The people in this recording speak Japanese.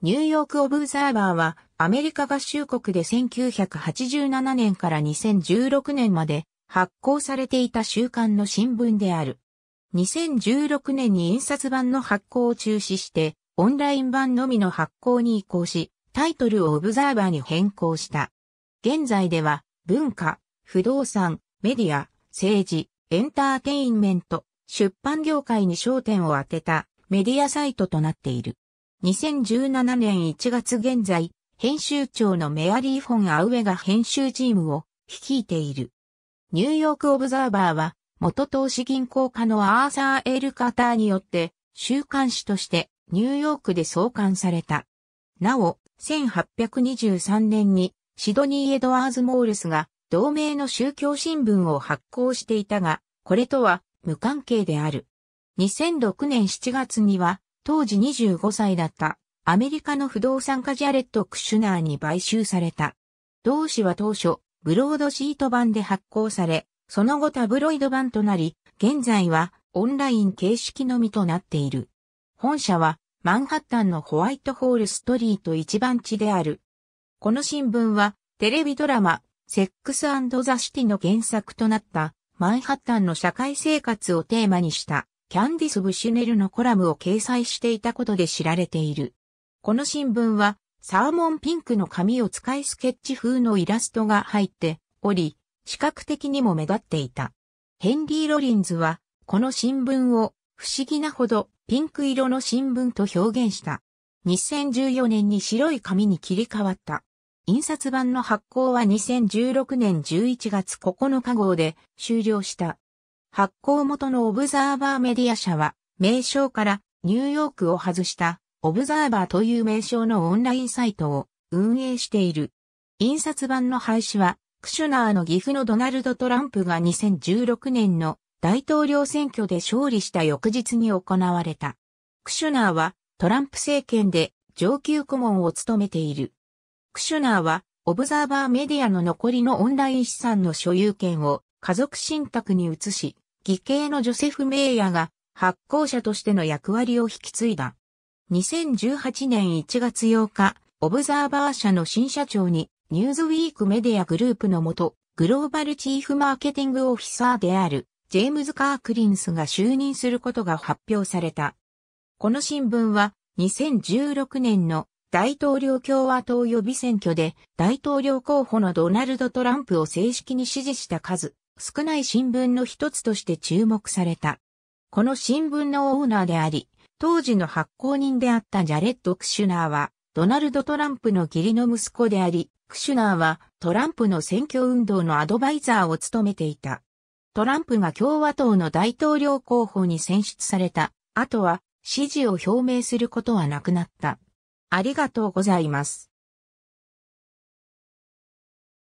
ニューヨーク・オブザーバーは、アメリカ合衆国で1987年から2016年まで発行されていた週刊の新聞である。2016年に印刷版の発行を中止して、オンライン版のみの発行に移行し、タイトルをオブザーバーに変更した。現在では、文化、不動産、メディア、政治、エンターテインメント、出版業界に焦点を当てたメディアサイトとなっている。2017年1月現在、編集長のメアリー・フォン・アウェが編集チームを率いている。ニューヨーク・オブザーバーは、元投資銀行家のアーサー・エル・カターによって、週刊誌としてニューヨークで創刊された。なお、1823年にシドニー・エドワーズ・モールスが同名の宗教新聞を発行していたが、これとは無関係である。2006年7月には当時25歳だったアメリカの不動産家ジャレット・クシュナーに買収された。同紙は当初、ブロードシート版で発行され、その後タブロイド版となり、現在はオンライン形式のみとなっている。本社はマンハッタンのホワイトホールストリート一番地である。この新聞はテレビドラマ、セックスザ・シティの原作となったマンハッタンの社会生活をテーマにしたキャンディス・ブシュネルのコラムを掲載していたことで知られている。この新聞は、サーモンピンクの紙を使いスケッチ風のイラストが入っており、視覚的にも目立っていた。ヘンリー・ロリンズは、この新聞を不思議なほどピンク色の新聞と表現した。2014年に白い紙に切り替わった。印刷版の発行は2016年11月9日号で終了した。発行元のオブザーバーメディア社は、名称からニューヨークを外した、オブザーバーという名称のオンラインサイトを運営している。印刷版の廃止は、クシュナーの岐阜のドナルド・トランプが2016年の大統領選挙で勝利した翌日に行われた。クシュナーはトランプ政権で上級顧問を務めている。クシュナーはオブザーバーメディアの残りのオンライン資産の所有権を家族信託に移し、義兄のジョセフ・メイヤが発行者としての役割を引き継いだ。2018年1月8日、オブザーバー社の新社長に、ニューズウィークメディアグループのもと、グローバルチーフマーケティングオフィサーである、ジェームズ・カークリンスが就任することが発表された。この新聞は、2016年の大統領共和党予備選挙で大統領候補のドナルド・トランプを正式に支持した数少ない新聞の一つとして注目された。この新聞のオーナーであり、当時の発行人であったジャレット・クシュナーは、ドナルド・トランプの義理の息子であり、クシュナーはトランプの選挙運動のアドバイザーを務めていた。トランプが共和党の大統領候補に選出された後は支持を表明することはなくなった。ありがとうございます。